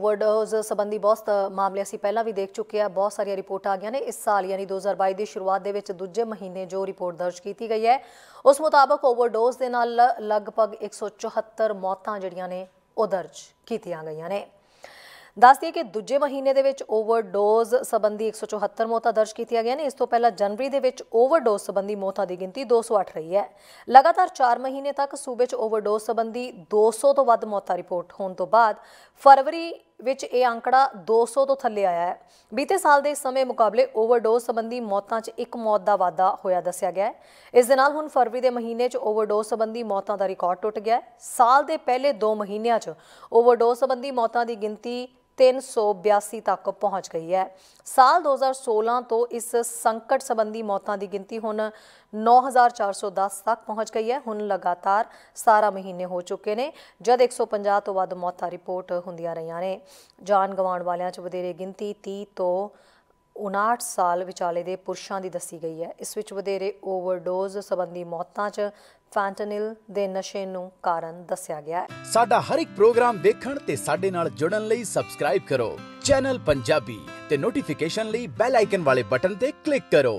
house ਸੰਬੰਧੀ ਬਹੁਤ ਮਾਮਲੇ ਅਸੀਂ ਪਹਿਲਾਂ ਵੀ ਦੇਖ ਚੁੱਕੇ ਆ ਬਹੁਤ ਸਾਰੀਆਂ ਰਿਪੋਰਟਾਂ ਆ ਗਈਆਂ ਨੇ ਇਸ ਸਾਲ ਯਾਨੀ 2022 ਦੀ ਸ਼ੁਰੂਆਤ ਦੇ ਵਿੱਚ ਦੂਜੇ ਮਹੀਨੇ ਜੋ ਰਿਪੋਰਟ ਦਰਜ ਕੀਤੀ ਗਈ ਹੈ ਉਸ ਮੁਤਾਬਕ ਓਵਰਡੋਜ਼ ਦੇ ਨਾਲ ਲਗਭਗ 174 ਮੌਤਾਂ ਜਿਹੜੀਆਂ ਨੇ ਉਹ ਦਰਜ ਕੀਤੀਆਂ ਗਈਆਂ ਨੇ ਦੱਸ ਦਈਏ ਕਿ ਦੂਜੇ ਮਹੀਨੇ ਦੇ ਵਿੱਚ ਓਵਰਡੋਜ਼ ਸੰਬੰਧੀ 174 ਮੌਤਾਂ ਦਰਜ ਕੀਤੀਆਂ ਗਈਆਂ ਨੇ ਇਸ ਤੋਂ ਪਹਿਲਾਂ ਜਨਵਰੀ ਦੇ ਵਿੱਚ ਓਵਰਡੋਜ਼ ਸੰਬੰਧੀ ਮੌਤਾਂ ਦੀ ਗਿਣਤੀ 208 ਰਹੀ ਹੈ ਲਗਾਤਾਰ 4 ਮਹੀਨੇ ਤੱਕ ਸੂਬੇ 'ਚ ਓਵਰਡੋਜ਼ ਸੰਬੰਧੀ 200 ਤੋਂ ਵੱਧ ਮੌਤਾਂ ਰਿਪੋਰਟ ਹੋਣ ਤੋਂ ਬਾਅਦ ਫਰਵਰੀ ਵਿੱਚ ਇਹ ਅੰਕੜਾ 200 ਤੋਂ ਥੱਲੇ ਆਇਆ ਹੈ ਬੀਤੇ ਸਾਲ ਦੇ ਸਮੇਂ ਮੁਕਾਬਲੇ ਓਵਰਡੋਜ਼ ਸੰਬੰਧੀ ਮੌਤਾਂ 'ਚ ਇੱਕ ਮੌਤ ਦਾ ਵਾਧਾ ਹੋਇਆ ਦੱਸਿਆ ਗਿਆ ਹੈ ਇਸ ਦੇ ਨਾਲ ਹੁਣ ਫਰਵਰੀ ਦੇ ਮਹੀਨੇ 'ਚ ਓਵਰਡੋਜ਼ ਸੰਬੰਧੀ ਮੌਤਾਂ ਦਾ ਰਿਕਾਰਡ ਟੁੱਟ ਗਿਆ ਹੈ ਸਾਲ ਦੇ ਪਹਿਲੇ 2 ਮਹੀਨਿਆਂ 'ਚ ਓਵਰਡੋਜ਼ ਸੰਬੰਧੀ ਮੌਤਾਂ ਦੀ ਗਿਣਤੀ 382 ਤੱਕ ਪਹੁੰਚ ਗਈ ਹੈ ਸਾਲ 2016 ਤੋਂ ਇਸ ਸੰਕਟ ਸੰਬੰਧੀ ਮੌਤਾਂ ਦੀ ਗਿਣਤੀ ਹੁਣ 9410 ਤੱਕ ਪਹੁੰਚ ਗਈ ਹੈ ਹੁਣ ਲਗਾਤਾਰ 17 ਮਹੀਨੇ ਹੋ ਚੁੱਕੇ ਨੇ ਜਦ 150 ਤੋਂ ਵੱਧ ਮੌਤਾਂ ਰਿਪੋਰਟ ਹੁੰਦੀਆਂ ਰਹੀਆਂ ਨੇ ਜਾਨ ਗਵਾਉਣ ਵਾਲਿਆਂ 'ਚ ਵਧੇਰੇ ਗਿਣਤੀ 30 ਤੋਂ 59 ਸਾਲ ਵਿਚਾਲੇ ਦੇ ਪੁਰਸ਼ਾਂ ਦੀ ਦੱਸੀ ਗਈ ਹੈ ਇਸ ਵਿੱਚ ਵਧੇਰੇ ਓਵਰਡੋਜ਼ ਸੰਬੰਧੀ ਮੌਤਾਂ 'ਚ ਫੈਂਟਨਿਲ ਦੇ ਨਸ਼ੇ ਨੂੰ ਕਾਰਨ ਦੱਸਿਆ ਗਿਆ ਹੈ ਸਾਡਾ ਹਰ ਇੱਕ ਪ੍ਰੋਗਰਾਮ ਦੇਖਣ ਤੇ ਸਾਡੇ ਨਾਲ ਜੁੜਨ ਲਈ ਸਬਸਕ੍ਰਾਈਬ ਕਰੋ ਚੈਨਲ ਪੰਜਾਬੀ ਤੇ ਨੋਟੀਫਿਕੇਸ਼ਨ ਲਈ ਬੈਲ ਆਈਕਨ ਵਾਲੇ ਬਟਨ ਤੇ ਕਲਿੱਕ ਕਰੋ